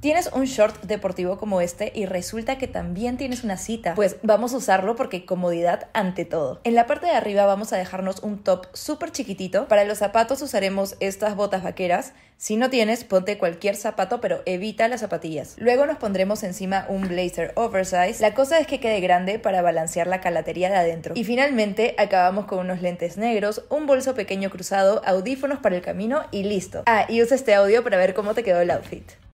Tienes un short deportivo como este y resulta que también tienes una cita. Pues vamos a usarlo porque comodidad ante todo. En la parte de arriba vamos a dejarnos un top súper chiquitito. Para los zapatos usaremos estas botas vaqueras. Si no tienes, ponte cualquier zapato, pero evita las zapatillas. Luego nos pondremos encima un blazer oversize. La cosa es que quede grande para balancear la calatería de adentro. Y finalmente acabamos con unos lentes negros, un bolso pequeño cruzado, audífonos para el camino y listo. Ah, y usa este audio para ver cómo te quedó el outfit.